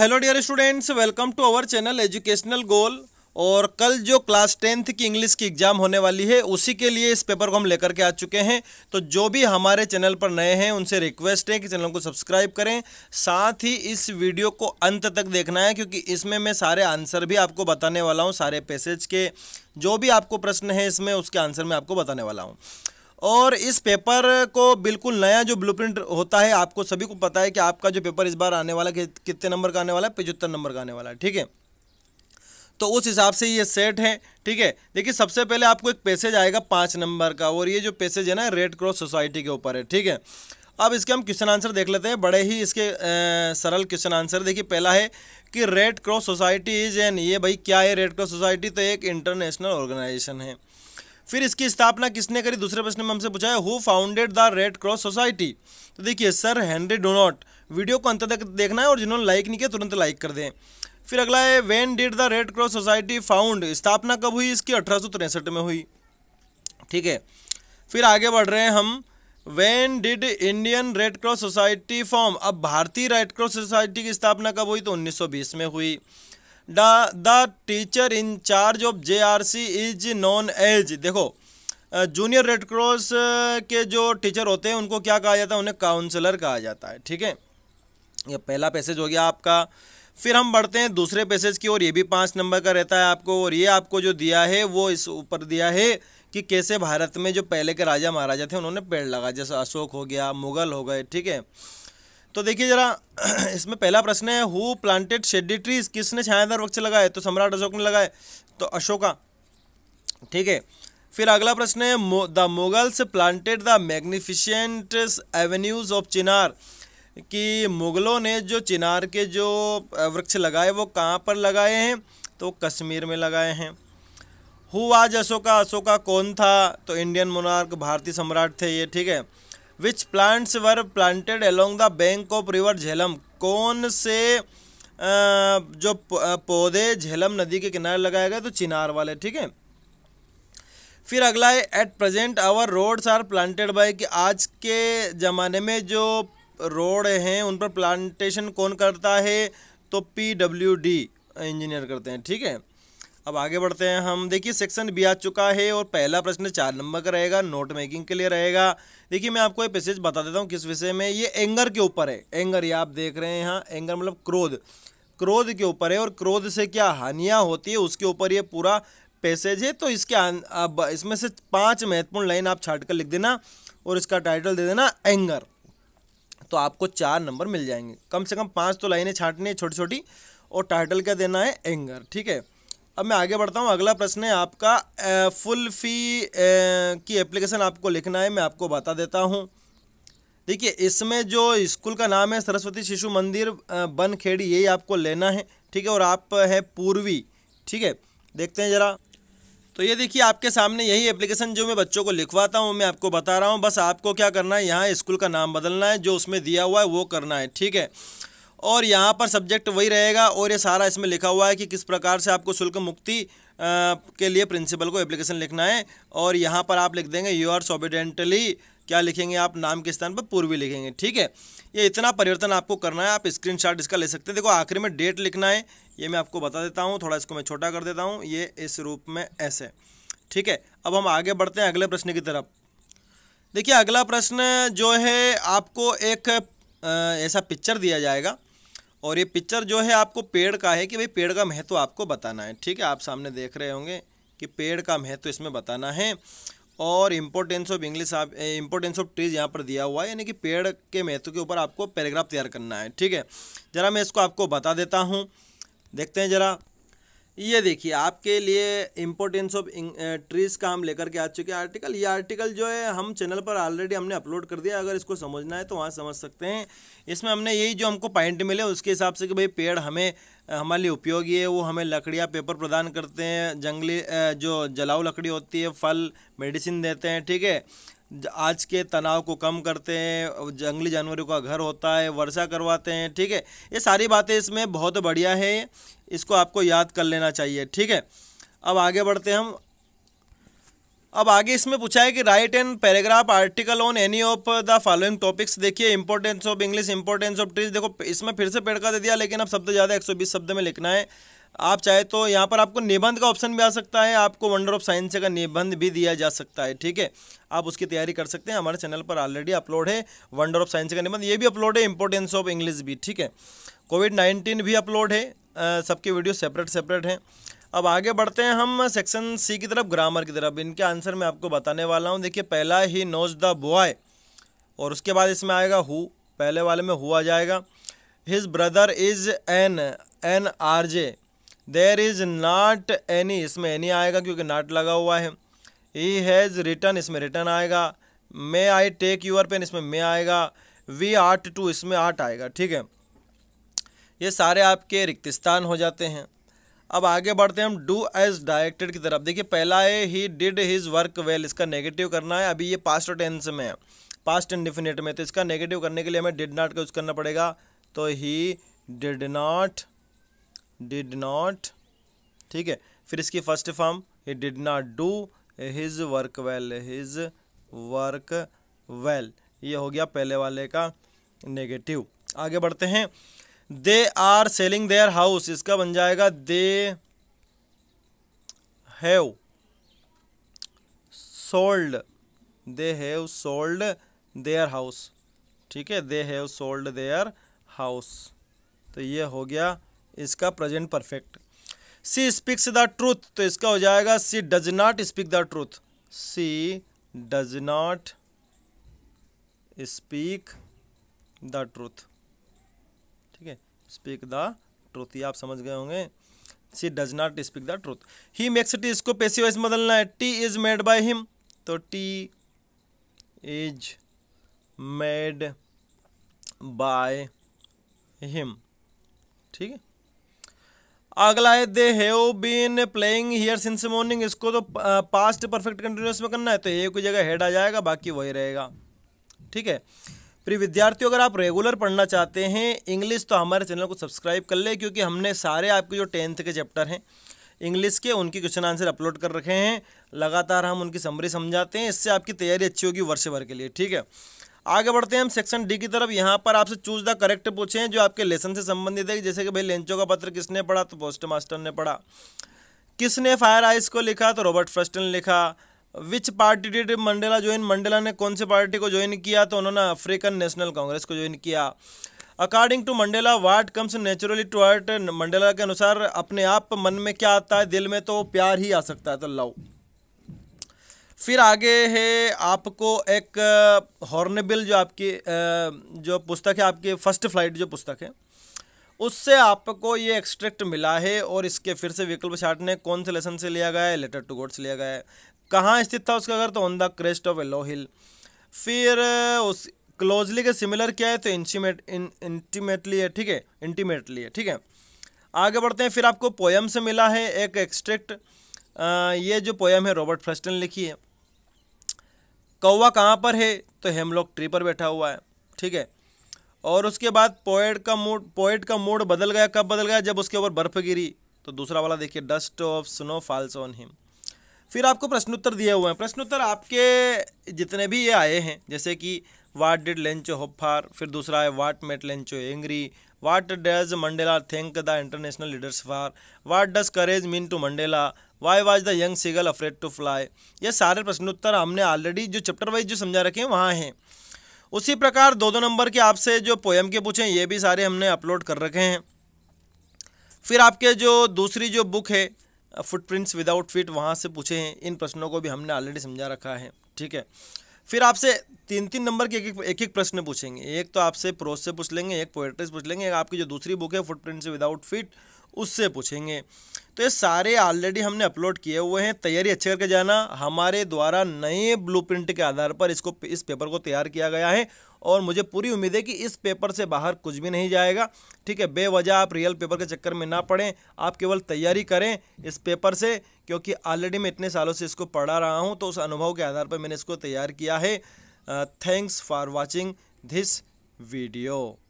hello dear students welcome to our channel educational goal और कल जो क्लास टेंथ की इंग्लिश की एग्ज़ाम होने वाली है उसी के लिए इस पेपर को हम लेकर के आ चुके हैं तो जो भी हमारे चैनल पर नए हैं उनसे रिक्वेस्ट है कि चैनल को सब्सक्राइब करें साथ ही इस वीडियो को अंत तक देखना है क्योंकि इसमें मैं सारे आंसर भी आपको बताने वाला हूँ सारे पैसेज के जो भी आपको प्रश्न है इसमें उसके आंसर मैं आपको बताने वाला हूँ और इस पेपर को बिल्कुल नया जो ब्लूप्रिंट होता है आपको सभी को पता है कि आपका जो पेपर इस बार आने वाला कि, कितने नंबर का आने वाला है पचहत्तर नंबर का आने वाला है ठीक है तो उस हिसाब से ये सेट है ठीक है देखिए सबसे पहले आपको एक पैसेज आएगा पाँच नंबर का और ये जो पैसेज है ना रेड क्रॉस सोसाइटी के ऊपर है ठीक है अब इसके हम क्वेश्चन आंसर देख लेते हैं बड़े ही इसके आ, सरल क्वेश्चन आंसर देखिए पहला है कि red cross society is an ये भाई क्या है रेड क्रॉस सोसाइटी तो एक इंटरनेशनल ऑर्गेनाइजेशन है फिर इसकी स्थापना किसने करी दूसरे प्रश्न में हमसे पूछा है who founded the red cross society तो देखिए सर हेनरी डोनॉट वीडियो को अंत तक देखना है और जिन्होंने लाइक नहीं किया तुरंत लाइक कर दें फिर अगला है when did the red cross society found स्थापना कब हुई इसकी अठारह में हुई ठीक है फिर आगे बढ़ रहे हैं हम when did Indian red cross society form अब भारतीय रेड क्रॉस सोसाइटी की स्थापना कब हुई तो 1920 में हुई the the teacher in charge of J R C is known as देखो जूनियर रेड क्रॉस के जो टीचर होते हैं उनको क्या कहा जाता है उन्हें काउंसलर कहा जाता है ठीक है ये पहला पैसेज हो गया आपका फिर हम बढ़ते हैं दूसरे पैसेज की ओर ये भी पाँच नंबर का रहता है आपको और ये आपको जो दिया है वो इस ऊपर दिया है कि कैसे भारत में जो पहले के राजा महाराजा थे उन्होंने पेड़ लगा जैसे अशोक हो गया मुगल हो गए ठीक है तो देखिए जरा इसमें पहला प्रश्न है हु प्लांटेड शेडी ट्रीज किसने छायादार वृक्ष लगाए तो सम्राट अशोक ने लगाए तो अशोका ठीक है फिर अगला प्रश्न है the Mughals planted the magnificent avenues of chinar कि मुगलों ने जो चिनार के जो वृक्ष लगाए वो कहाँ पर लगाए हैं तो कश्मीर में लगाए हैं हु आज अशोका अशोका कौन था तो इंडियन मोनार्क भारतीय सम्राट थे ये ठीक है which plants were planted along the bank of river Jhelum कौन से जो पौधे झेलम नदी के किनारे लगाए गए तो चिनार वाले ठीक है फिर अगला है at present our roads are planted by कि आज के ज़माने में जो रोड हैं उन पर प्लांटेशन कौन करता है तो पी डब्ल्यू डी इंजीनियर करते हैं ठीक है अब आगे बढ़ते हैं हम देखिए सेक्शन बी आ चुका है और पहला प्रश्न चार नंबर का रहेगा नोट मेकिंग के लिए रहेगा देखिए मैं आपको ये पैसेज बता देता हूँ किस विषय में ये एंगर के ऊपर है एंगर ये आप देख रहे हैं यहाँ एंगर मतलब क्रोध क्रोध के ऊपर है और क्रोध से क्या हानियाँ होती है उसके ऊपर ये पूरा पैसेज है तो इसके अब इसमें से पाँच महत्वपूर्ण लाइन आप छाट कर लिख देना और इसका टाइटल दे देना एंगर तो आपको चार नंबर मिल जाएंगे कम से कम पाँच तो लाइनें छाटनी है छोटी छोटी और टाइटल क्या देना है एंगर ठीक है अब मैं आगे बढ़ता हूँ अगला प्रश्न है आपका फुल फी की एप्लीकेशन आपको लिखना है मैं आपको बता देता हूँ देखिए इसमें जो स्कूल का नाम है सरस्वती शिशु मंदिर बनखेड़ी यही आपको लेना है ठीक है और आप है पूर्वी ठीक है देखते हैं ज़रा तो ये देखिए आपके सामने यही एप्लीकेशन जो मैं बच्चों को लिखवाता हूँ मैं आपको बता रहा हूँ बस आपको क्या करना है यहाँ स्कूल का नाम बदलना है जो उसमें दिया हुआ है वो करना है ठीक है और यहाँ पर सब्जेक्ट वही रहेगा और ये सारा इसमें लिखा हुआ है कि किस प्रकार से आपको शुल्क मुक्ति के लिए प्रिंसिपल को एप्लीकेशन लिखना है और यहाँ पर आप लिख देंगे यू आर सोबिडेंटली क्या लिखेंगे आप नाम के स्थान पर पूर्वी लिखेंगे ठीक है ये इतना परिवर्तन आपको करना है आप स्क्रीनशॉट इसका ले सकते हैं देखो आखिरी में डेट लिखना है ये मैं आपको बता देता हूँ थोड़ा इसको मैं छोटा कर देता हूँ ये इस रूप में ऐसे ठीक है अब हम आगे बढ़ते हैं अगले प्रश्न की तरफ देखिए अगला प्रश्न जो है आपको एक ऐसा पिक्चर दिया जाएगा और ये पिक्चर जो है आपको पेड़ का है कि भाई पेड़ का महत्व आपको बताना है ठीक है आप सामने देख रहे होंगे कि पेड़ का महत्व इसमें बताना है और इम्पोर्टेंस ऑफ इंग्लिश आप इम्पोर्टेंस ऑफ ट्रीज यहाँ पर दिया हुआ है यानी कि पेड़ के महत्व के ऊपर आपको पैराग्राफ तैयार करना है ठीक है ज़रा मैं इसको आपको बता देता हूँ देखते हैं ज़रा ये देखिए आपके लिए इम्पोर्टेंस ऑफ ट्रीज का हम लेकर के आ चुके हैं आर्टिकल ये आर्टिकल जो है हम चैनल पर ऑलरेडी हमने अपलोड कर दिया अगर इसको समझना है तो वहाँ समझ सकते हैं इसमें हमने यही जो हमको पॉइंट मिले उसके हिसाब से कि भाई पेड़ हमें हमारे लिए उपयोगी है वो हमें लकड़ियाँ पेपर प्रदान करते हैं जंगली जो जलाऊ लकड़ी होती है फल मेडिसिन देते हैं ठीक है आज के तनाव को कम करते हैं जंगली जानवरों का घर होता है वर्षा करवाते हैं ठीक है ये सारी बातें इसमें बहुत बढ़िया है इसको आपको याद कर लेना चाहिए ठीक है अब आगे बढ़ते हैं हम अब आगे इसमें पूछा है कि write and paragraph article on any of the following topics देखिए importance of English importance of trees देखो इसमें फिर से पेड़ का दे दिया लेकिन अब शब्द ज़्यादा 120 शब्द में लिखना है आप चाहे तो यहाँ पर आपको निबंध का ऑप्शन भी आ सकता है आपको वंडर ऑफ साइंस का निबंध भी दिया जा सकता है ठीक है आप उसकी तैयारी कर सकते हैं हमारे चैनल पर ऑलरेडी अपलोड है वंडर ऑफ साइंस का निबंध ये भी अपलोड है इंपॉर्टेंस ऑफ इंग्लिश भी ठीक है कोविड नाइन्टीन भी अपलोड है सबके वीडियो सेपरेट सेपरेट हैं अब आगे बढ़ते हैं हम सेक्शन सी की तरफ ग्रामर की तरफ इनके आंसर मैं आपको बताने वाला हूँ देखिए पहला ही नोज द बॉय और उसके बाद इसमें आएगा हु पहले वाले में हुआ जाएगा his brother is an an R J there is not any इसमें एनी आएगा क्योंकि नाट लगा हुआ है ही हैज़ रिटर्न इसमें रिटर्न आएगा may I take your pen इसमें मे आएगा वी आर्ट टू इसमें आर्ट आएगा ठीक है ये सारे आपके रिक्तिस्तान हो जाते हैं अब आगे बढ़ते हैं हम डू एज डायरेक्टेड की तरफ देखिए पहला है he did his work well इसका नेगेटिव करना है अभी ये पास्ट टेंस में है पास्ट डिफिनेट में तो इसका नेगेटिव करने के लिए हमें डिड नॉट का यूज़ करना पड़ेगा तो he did not did not ठीक है फिर इसकी first form he did not do his work well his work well ये हो गया पहले वाले का नेगेटिव आगे बढ़ते हैं they are selling their house इसका बन जाएगा they have sold they have sold their house ठीक है they have sold their house तो ये हो गया इसका present perfect she speaks the truth तो इसका हो जाएगा she does not speak the truth she does not speak the truth ठीक है स्पीक द ट्रूथ ये आप समझ गए होंगे she does not speak the truth he makes tea इसको पेसी वाइज बदलना है tea is made by him तो tea is made by him ठीक है अगला है they have been playing here since morning इसको तो पास्ट परफेक्ट कंटिन्यूस में करना है तो एक ही जगह हेड आ जाएगा बाकी वही रहेगा ठीक है प्रिय विद्यार्थियों अगर आप रेगुलर पढ़ना चाहते हैं इंग्लिश तो हमारे चैनल को सब्सक्राइब कर ले क्योंकि हमने सारे आपके जो टेंथ के चैप्टर हैं इंग्लिश के उनके क्वेश्चन आंसर अपलोड कर रखे हैं लगातार हम उनकी समरी समझाते हैं इससे आपकी तैयारी अच्छी होगी वर्ष भर के लिए ठीक है आगे बढ़ते हैं हम सेक्शन डी की तरफ यहाँ पर आपसे चूज द करेक्ट पूछे हैं जो आपके लेसन से संबंधित है जैसे कि भाई लेंचो का पत्र किसने पढ़ा तो पोस्ट मास्टर ने पढ़ा किसने फायर आइस को लिखा तो रॉबर्ट फ्रस्ट ने लिखा which party did Mandela join Mandela ने कौन से पार्टी को ज्वाइन किया तो उन्होंने अफ्रीकन नेशनल कांग्रेस को ज्वाइन किया according to Mandela what comes naturally to heart Mandela के अनुसार अपने आप मन में क्या आता है दिल में तो प्यार ही आ सकता है तो लव फिर आगे है आपको एक हॉर्नेबिल जो आपकी जो पुस्तक है आपकी फर्स्ट फ्लाइट जो पुस्तक है उससे आपको ये एक्सट्रैक्ट मिला है और इसके फिर से विकल्प चार्ट ने कौन से लेसन से लिया गया है लेटर टू गॉड से लिया गया है कहाँ स्थित था उसका घर तो on the crest of a low hill फिर उस क्लोजली के सिमिलर क्या है तो इंटीमेट इन इंटीमेटली है ठीक है इंटीमेटली है ठीक है आगे बढ़ते हैं फिर आपको पोएम से मिला है एक एक्सट्रैक्ट ये जो पोएम है रॉबर्ट फ्रेस्टन लिखी है कौवा कहाँ पर है तो हेमलॉक ट्री पर बैठा हुआ है ठीक है और उसके बाद पोएट का मूड पोएट का मूड बदल गया कब बदल गया जब उसके ऊपर बर्फ गिरी तो दूसरा वाला देखिए dust of snow falls on him फिर आपको प्रश्नोत्तर दिए हुए हैं प्रश्नोत्तर आपके जितने भी ये आए हैं जैसे कि what did Lencho hope for फिर दूसरा है what made Lencho angry what does Mandela think the international leaders for what does courage mean to Mandela why was the young seagull afraid to fly ये सारे प्रश्नोत्तर हमने already जो chapter wise जो समझा रखे हैं वहाँ हैं उसी प्रकार दो दो नंबर के आपसे जो पोएम के पूछे ये भी सारे हमने अपलोड कर रखे हैं फिर आपके जो दूसरी जो बुक है फुटप्रिंट्स विदाउट फिट वहाँ से पूछे हैं इन प्रश्नों को भी हमने ऑलरेडी समझा रखा है ठीक है फिर आपसे तीन तीन नंबर के एक एक एक एक प्रश्न पूछेंगे एक तो आपसे प्रोस से पूछ लेंगे एक पोएट्री से पूछ लेंगे एक आपकी जो दूसरी बुक है फुटप्रिंट से विदाउट फिट उससे पूछेंगे तो ये सारे ऑलरेडी हमने अपलोड किए हुए हैं तैयारी अच्छे करके जाना हमारे द्वारा नए ब्लूप्रिंट के आधार पर इसको इस पेपर को तैयार किया गया है और मुझे पूरी उम्मीद है कि इस पेपर से बाहर कुछ भी नहीं जाएगा ठीक है बेवजह आप रियल पेपर के चक्कर में ना पड़ें आप केवल तैयारी करें इस पेपर से क्योंकि ऑलरेडी मैं इतने सालों से इसको पढ़ा रहा हूँ तो उस अनुभव के आधार पर मैंने इसको तैयार किया है thanks for watching this video